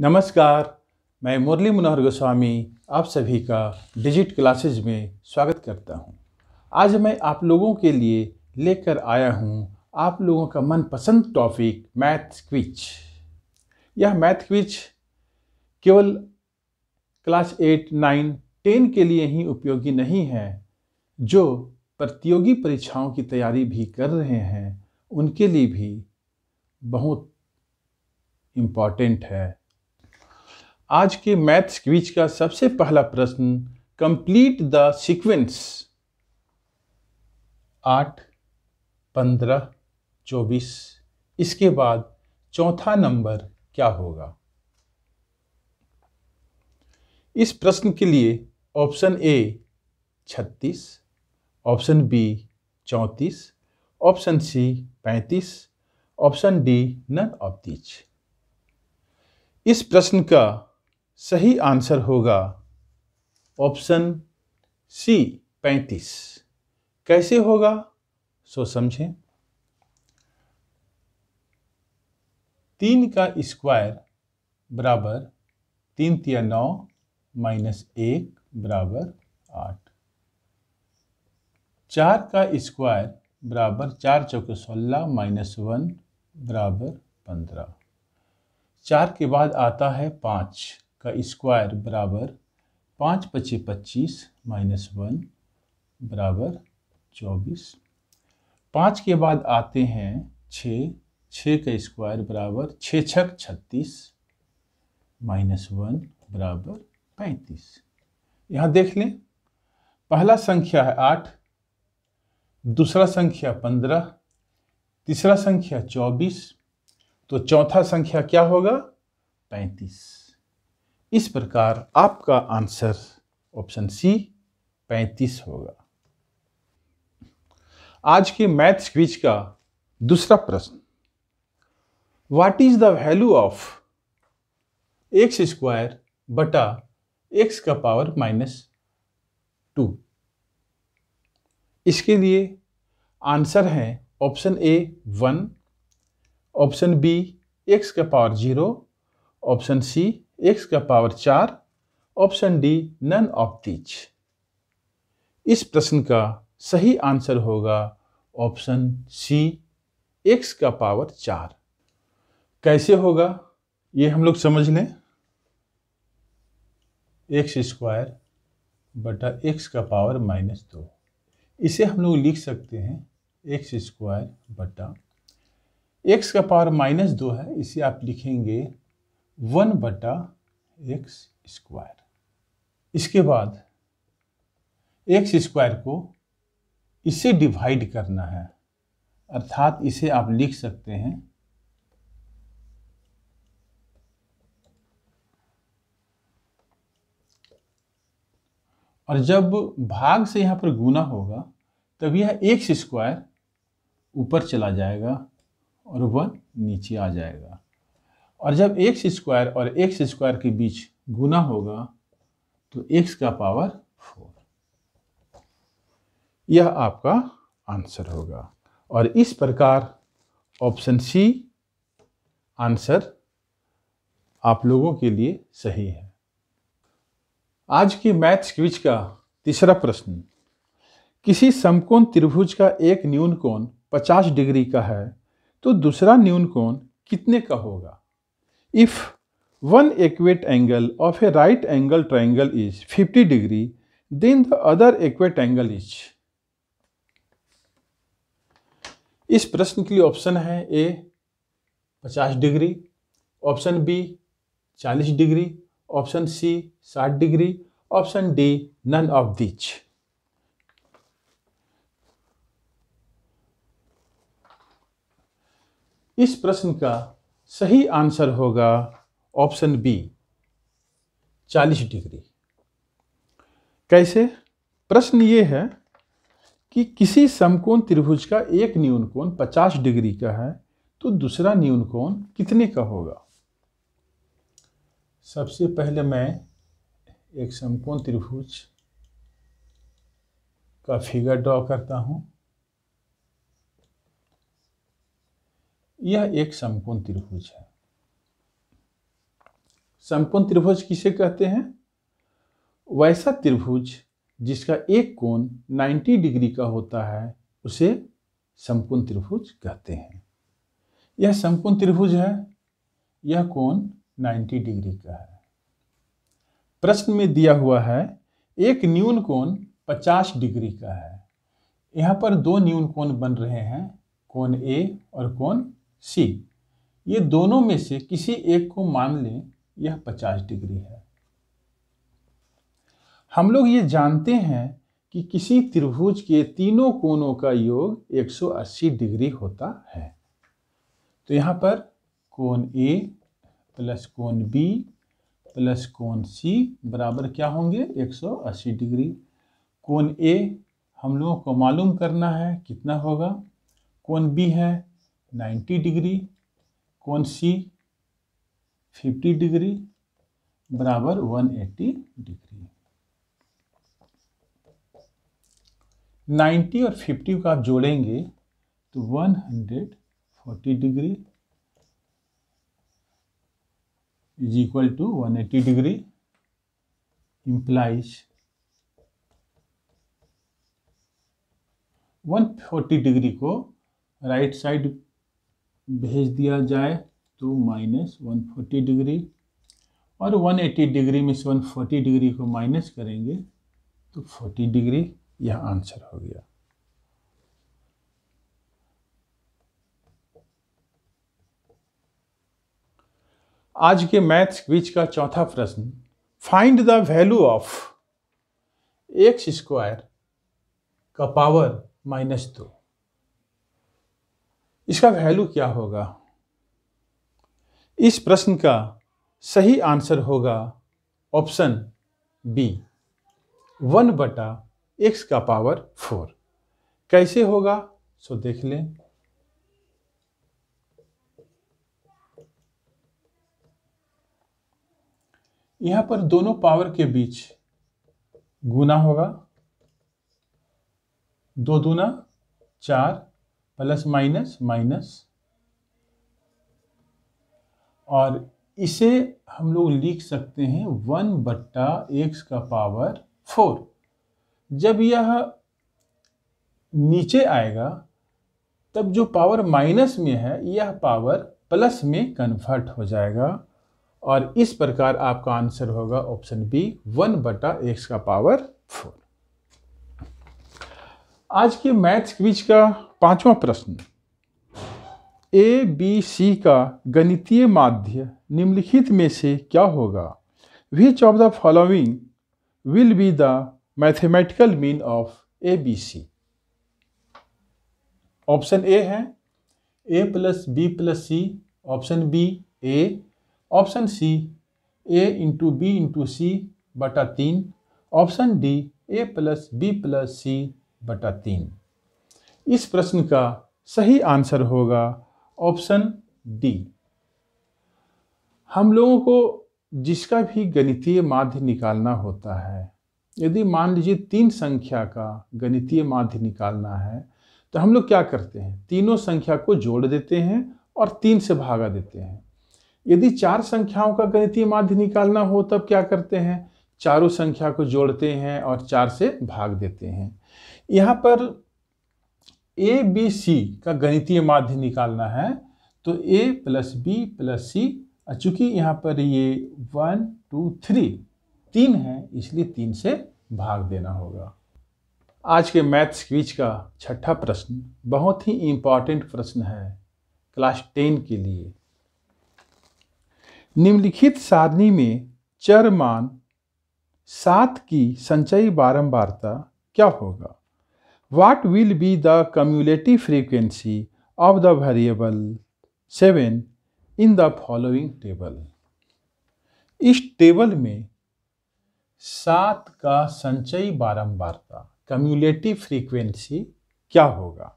नमस्कार मैं मुरली मनोहर गोस्वामी आप सभी का डिजिट क्लासेज में स्वागत करता हूं। आज मैं आप लोगों के लिए लेकर आया हूं आप लोगों का मनपसंद टॉपिक मैथ क्विच यह मैथ क्विच केवल क्लास एट नाइन टेन के लिए ही उपयोगी नहीं है जो प्रतियोगी परीक्षाओं की तैयारी भी कर रहे हैं उनके लिए भी बहुत इम्पॉर्टेंट है आज के मैथ्स क्विज का सबसे पहला प्रश्न कंप्लीट द सीक्वेंस आठ पंद्रह चौबीस इसके बाद चौथा नंबर क्या होगा इस प्रश्न के लिए ऑप्शन ए छत्तीस ऑप्शन बी चौंतीस ऑप्शन सी पैंतीस option D none of these इस प्रश्न का सही आंसर होगा ऑप्शन सी पैंतीस कैसे होगा सो समझें तीन का स्क्वायर बराबर तीन तिया नौ माइनस एक बराबर आठ चार का स्क्वायर बराबर चार चौके सोलह माइनस वन बराबर पंद्रह चार के बाद आता है पाँच का स्क्वायर बराबर पाँच पच्चीस पच्चीस माइनस वन बराबर चौबीस पाँच के बाद आते हैं छः छः का स्क्वायर बराबर छः छक छत्तीस माइनस वन बराबर पैंतीस यहाँ देख लें पहला संख्या है आठ दूसरा संख्या पंद्रह तीसरा संख्या चौबीस तो चौथा संख्या क्या होगा पैंतीस इस प्रकार आपका आंसर ऑप्शन सी पैंतीस होगा आज के मैथ्स क्विज का दूसरा प्रश्न what is the value of x square बटा एक्स का पावर माइनस टू इसके लिए आंसर है option A one option B X का power zero option C X का पावर चार option D none of these इस प्रश्न का सही आंसर होगा ऑप्शन सी एक्स का पावर चार कैसे होगा ये हम लोग समझ लें एक्स स्क्वायर बटा एक्स का पावर माइनस दो इसे हम लोग लिख सकते हैं एक्स स्क्वायर बटा एक्स का पावर माइनस दो है इसे आप लिखेंगे वन बटा एक्स स्क्वायर इसके बाद एक्स स्क्वायर को इसे डिवाइड करना है अर्थात इसे आप लिख सकते हैं और जब भाग से यहाँ पर गुना होगा तब यह एक्स स्क्वायर ऊपर चला जाएगा और वन नीचे आ जाएगा और जब एक्स स्क्वायर और एक्स स्क्वायर के बीच गुना होगा तो एक्स का पावर फोर यह आपका आंसर होगा और इस प्रकार ऑप्शन सी आंसर आप लोगों के लिए सही है आज की मैथ्स क्विज का तीसरा प्रश्न किसी समकोण त्रिभुज का एक न्यून कोण 50 डिग्री का है तो दूसरा न्यून कोण कितने का होगा If one acute angle of a right angle triangle is 50 degree, then the other acute angle is. इस प्रश्न के लिए ऑप्शन है A 50 degree option B 40 degree option C 60 degree option D none of दिच इस प्रश्न का सही आंसर होगा ऑप्शन बी चालीस डिग्री कैसे प्रश्न ये है कि किसी समकोण त्रिभुज का एक न्यून कोण पचास डिग्री का है तो दूसरा न्यून कोण कितने का होगा सबसे पहले मैं एक समकोण त्रिभुज का फिगर ड्रॉ करता हूँ यह एक समकोण त्रिभुज है समकोण त्रिभुज किसे कहते हैं वैसा त्रिभुज जिसका एक कोण 90 डिग्री का होता है उसे समकोण त्रिभुज कहते हैं यह समकोण त्रिभुज है यह कोण 90 डिग्री का है प्रश्न में दिया हुआ है एक न्यून कोण 50 डिग्री का है यहाँ पर दो न्यून कोण बन रहे हैं कोण ए और कोण सी ये दोनों में से किसी एक को मान लें यह 50 डिग्री है हम लोग ये जानते हैं कि किसी त्रिभुज के तीनों कोणों का योग 180 डिग्री होता है तो यहाँ पर कोण ए प्लस कोण बी प्लस कोण सी बराबर क्या होंगे 180 डिग्री कोण ए हम लोगों को मालूम करना है कितना होगा कोण बी है 90 डिग्री कौन सी 50 डिग्री बराबर 180 डिग्री 90 और 50 का आप जोड़ेंगे तो 140 degree is equal to 180 degree implies 140 degree को राइट साइड भेज दिया जाए तो माइनस वन फोर्टी डिग्री और वन एट्टी डिग्री में से वन फोर्टी डिग्री को माइनस करेंगे तो फोर्टी डिग्री यह आंसर हो गया आज के मैथ्स क्विज का चौथा प्रश्न find the value of x square का पावर माइनस दो इसका वैल्यू क्या होगा इस प्रश्न का सही आंसर होगा ऑप्शन बी वन बटा एक्स का पावर फोर कैसे होगा सो देख लें यहां पर दोनों पावर के बीच गुना होगा दो दूना चार प्लस माइनस माइनस और इसे हम लोग लिख सकते हैं वन बट्टा एक्स का पावर फोर जब यह नीचे आएगा तब जो पावर माइनस में है यह पावर प्लस में कन्वर्ट हो जाएगा और इस प्रकार आपका आंसर होगा ऑप्शन बी वन बटा एक्स का पावर फोर आज के मैथ्स क्विज का पांचवा प्रश्न ए बी सी का गणितीय माध्य निम्नलिखित में से क्या होगा which of the following will be the mathematical mean of A B C option A है A plus B plus C option B A option C A into B into C बटा तीन option D A plus B plus C बटा तीन इस प्रश्न का सही answer होगा ऑप्शन डी हम लोगों को जिसका भी गणितीय माध्य निकालना होता है यदि मान लीजिए तीन संख्या का गणितीय माध्य निकालना है तो हम लोग क्या करते हैं तीनों संख्या को जोड़ देते हैं और तीन से भागा देते हैं यदि चार संख्याओं का गणितीय माध्य निकालना हो तब क्या करते हैं चारों संख्या को जोड़ते हैं और चार से भाग देते हैं यहाँ पर ए बी सी का गणितीय माध्य निकालना है तो A plus B plus C चूँकि यहाँ पर ये वन टू थ्री तीन है इसलिए तीन से भाग देना होगा आज के मैथ्स क्विज का छठा प्रश्न बहुत ही इम्पॉर्टेंट प्रश्न है क्लास टेन के लिए निम्नलिखित सारणी में चर मान सात की संचयी बारंबारता क्या होगा what will be the cumulative frequency of the variable seven in the following table इस टेबल में सात का संचयी बारंबारता कम्युलेटिव फ्रीक्वेंसी क्या होगा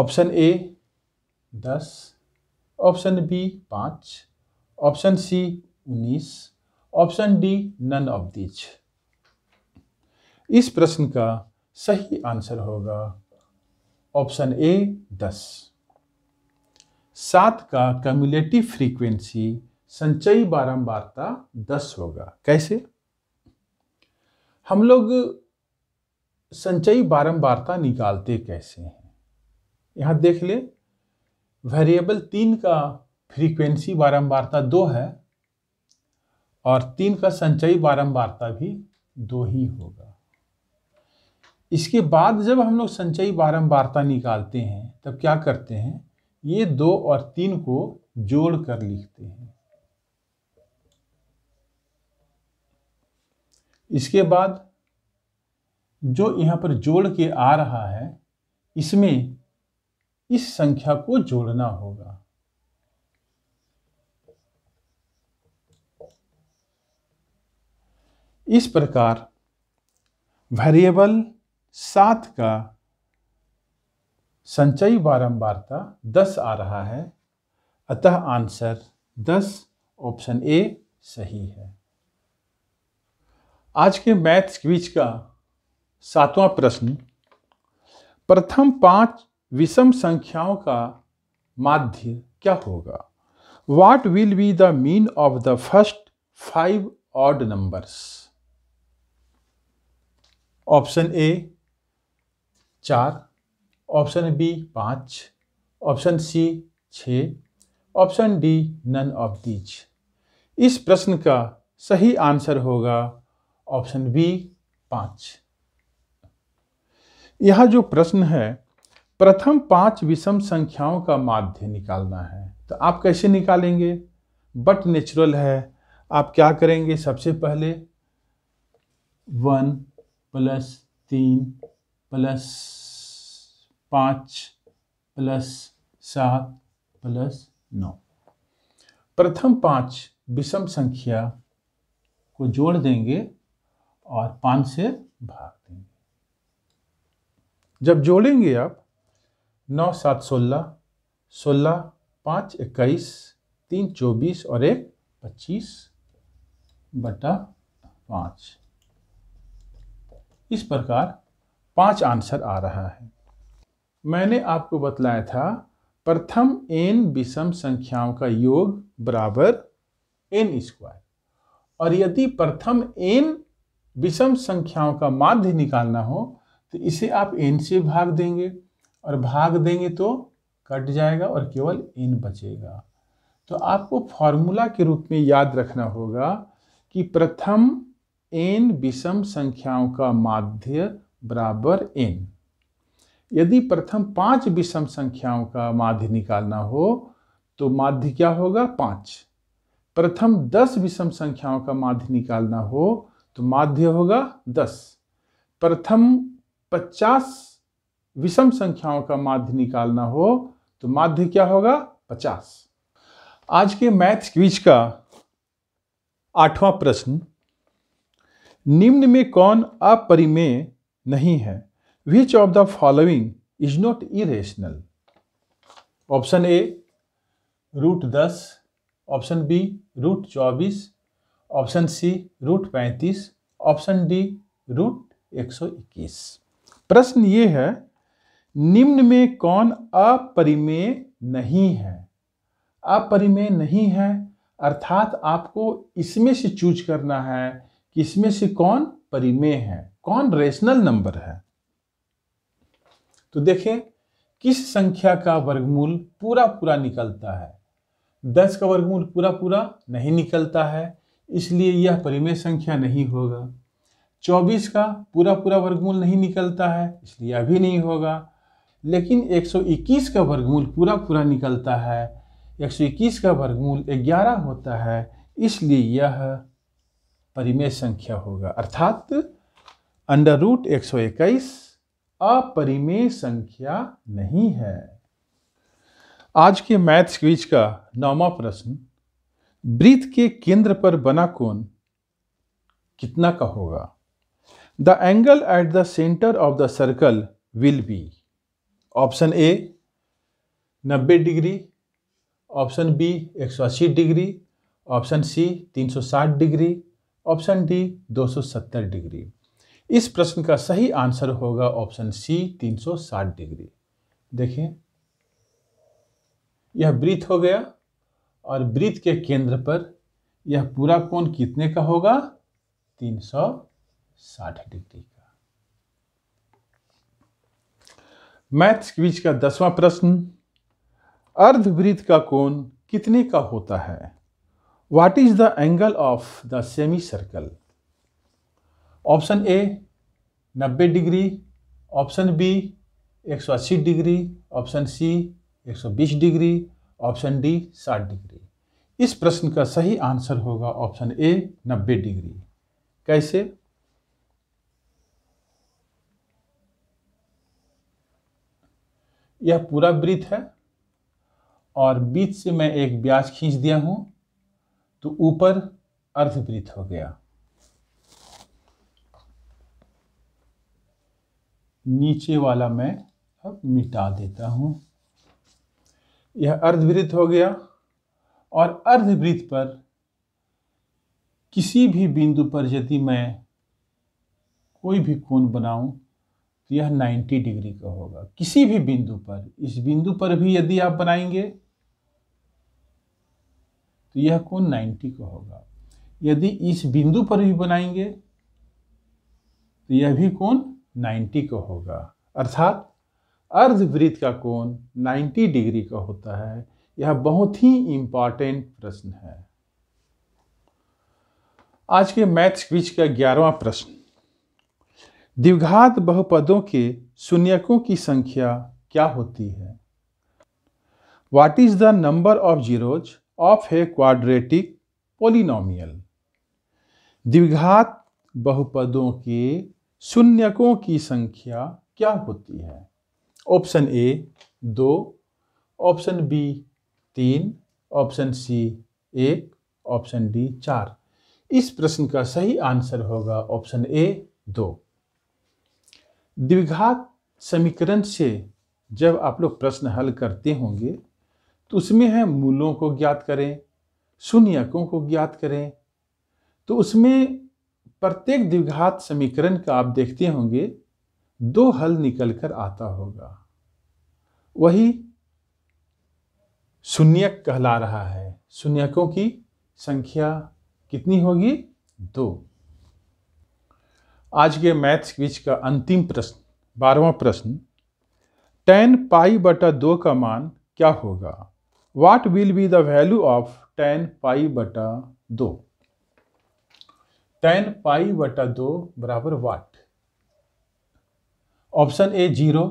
ऑप्शन ए दस ऑप्शन बी पाँच ऑप्शन सी उन्नीस ऑप्शन डी नन ऑफ दिच इस प्रश्न का सही आंसर होगा ऑप्शन ए दस सात का कम्युलेटिव फ्रीक्वेंसी संचयी बारंबारता दस होगा कैसे हम लोग संचयी बारंबारता निकालते कैसे हैं यहां देख ले वेरिएबल तीन का फ्रीक्वेंसी बारंबारता दो है और तीन का संचयी बारंबारता भी दो ही होगा इसके बाद जब हम लोग संचयी बारंबारता निकालते हैं तब क्या करते हैं ये दो और तीन को जोड़ कर लिखते हैं इसके बाद जो यहाँ पर जोड़ के आ रहा है इसमें इस संख्या को जोड़ना होगा इस प्रकार वेरिएबल सात का संचयी बारंबारता दस आ रहा है अतः आंसर दस ऑप्शन ए सही है आज के मैथ्स क्विज का सातवां प्रश्न प्रथम पांच विषम संख्याओं का माध्य क्या होगा what will be the mean of the first five odd numbers option A चार ऑप्शन बी पाँच ऑप्शन सी छ option D none of these इस प्रश्न का सही आंसर होगा ऑप्शन बी पाँच यह जो प्रश्न है प्रथम पांच विषम संख्याओं का माध्य निकालना है तो आप कैसे निकालेंगे बट नेचुरल है आप क्या करेंगे सबसे पहले वन प्लस तीन प्लस पाँच प्लस सात प्लस नौ प्रथम पाँच विषम संख्या को जोड़ देंगे और पाँच से भाग देंगे जब जोड़ेंगे आप नौ सात सोलह सोलह पाँच इक्कीस तीन चौबीस और एक पच्चीस बटा पाँच इस प्रकार पांच आंसर आ रहा है मैंने आपको बतलाया था प्रथम एन विषम संख्याओं का योग बराबर एन स्क्वायर और यदि प्रथम एन विषम संख्याओं का माध्य निकालना हो तो इसे आप एन से भाग देंगे और भाग देंगे तो कट जाएगा और केवल एन बचेगा तो आपको फॉर्मूला के रूप में याद रखना होगा कि प्रथम एन विषम संख्याओं का माध्य बराबर एन यदि प्रथम पांच विषम संख्याओं का माध्य निकालना हो तो माध्य क्या होगा पांच प्रथम दस विषम संख्याओं का माध्य निकालना हो तो माध्य होगा दस प्रथम पचास विषम संख्याओं का माध्य निकालना हो तो माध्य क्या होगा पचास आज के मैथ क्विज का आठवां प्रश्न निम्न में कौन अपरिमेय नहीं है which of the following is not irrational option A root दस ऑप्शन बी रूट चौबीस ऑप्शन सी रूट पैंतीस ऑप्शन डी रूट एक सौ इक्कीस प्रश्न ये है निम्न में कौन अपरिमेय नहीं है अपरिमेय नहीं है अर्थात आपको इसमें से चूज करना है किसमें से कौन परिमेय है कौन रेशनल नंबर है तो देखें किस संख्या का वर्गमूल पूरा पूरा निकलता है दस का वर्गमूल पूरा पूरा नहीं निकलता है इसलिए यह परिमेय संख्या नहीं होगा चौबीस का पूरा पूरा वर्गमूल नहीं निकलता है इसलिए यह भी नहीं होगा लेकिन 121 का वर्गमूल पूरा पूरा निकलता है 121 का वर्गमूल 11 होता है इसलिए यह परिमेय संख्या होगा अर्थात अंडर रूट एक सौ इक्कीस अपरिमेय संख्या नहीं है आज के मैथ्स क्विज का नौवा प्रश्न वृत्त के केंद्र पर बना कोण कितना का होगा the angle at the centre of the circle will be option A 90 degree option B 180 degree option C 360 degree option D 270 degree इस प्रश्न का सही आंसर होगा ऑप्शन सी 360 डिग्री देखिए यह वृत्त हो गया और वृत्त के केंद्र पर यह पूरा कोण कितने का होगा 360 डिग्री का मैथ्स क्विज का दसवां प्रश्न अर्धवृत्त का कोण कितने का होता है What is the angle of the semicircle? Option A 90 degree, option B 180 degree option C 120 degree option D 60 degree इस प्रश्न का सही आंसर होगा ऑप्शन ए 90 डिग्री कैसे यह पूरा वृत्त है और बीच से मैं एक ब्याज खींच दिया हूँ तो ऊपर अर्धवृत्त हो गया नीचे वाला मैं अब मिटा देता हूं यह अर्धवृत्त हो गया और अर्धवृत्त पर किसी भी बिंदु पर यदि मैं कोई भी कोण बनाऊं तो यह 90 डिग्री का होगा किसी भी बिंदु पर इस बिंदु पर भी यदि आप बनाएंगे तो यह कोण 90 का होगा यदि इस बिंदु पर भी बनाएंगे तो यह भी कोण 90 का होगा अर्थात अर्धवृत्त का कोण 90 डिग्री का होता है यह बहुत ही इम्पॉर्टेंट प्रश्न है आज के मैथ्स क्विज का ग्यारहवा प्रश्न द्विघात बहुपदों के शून्यकों की संख्या क्या होती है what is the number of zeros of a quadratic polynomial द्विघात बहुपदों के शून्यकों की संख्या क्या होती है ऑप्शन ए दो ऑप्शन बी तीन ऑप्शन सी एक ऑप्शन डी चार इस प्रश्न का सही आंसर होगा ऑप्शन ए दो द्विघात समीकरण से जब आप लोग प्रश्न हल करते होंगे तो उसमें है मूलों को ज्ञात करें शून्यकों को ज्ञात करें तो उसमें प्रत्येक द्विघात समीकरण का आप देखते होंगे दो हल निकल कर आता होगा वही शून्यक कहला रहा है शून्यकों की संख्या कितनी होगी दो आज के मैथ्स क्विज का अंतिम प्रश्न बारहवा प्रश्न टेन पाई बटा दो का मान क्या होगा what will be the value of tan pi बटा दो टेन पाई बटा दो बराबर what option A zero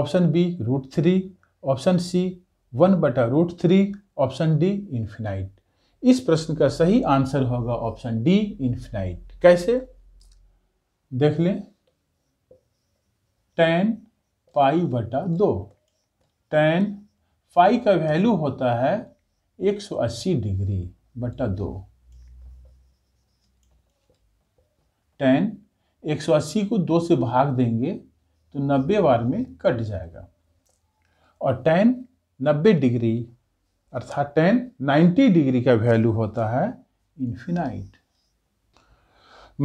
option B root three option C one बटा root three option D infinite इस प्रश्न का सही आंसर होगा ऑप्शन डी इन्फिनाइट कैसे देख लें टेन पाई बटा दो टेन पाई का वैल्यू होता है 180 डिग्री बटा दो टेन 180 को दो से भाग देंगे तो 90 बार में कट जाएगा और टेन 90 डिग्री अर्थात टेन 90 डिग्री का वैल्यू होता है इन्फिनाइट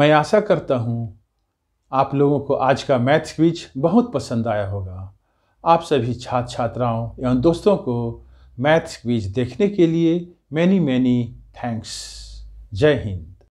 मैं आशा करता हूँ आप लोगों को आज का मैथ्स क्विज बहुत पसंद आया होगा आप सभी छात्र छात्राओं एवं दोस्तों को मैथ्स क्विज देखने के लिए मैनी मैनी थैंक्स जय हिंद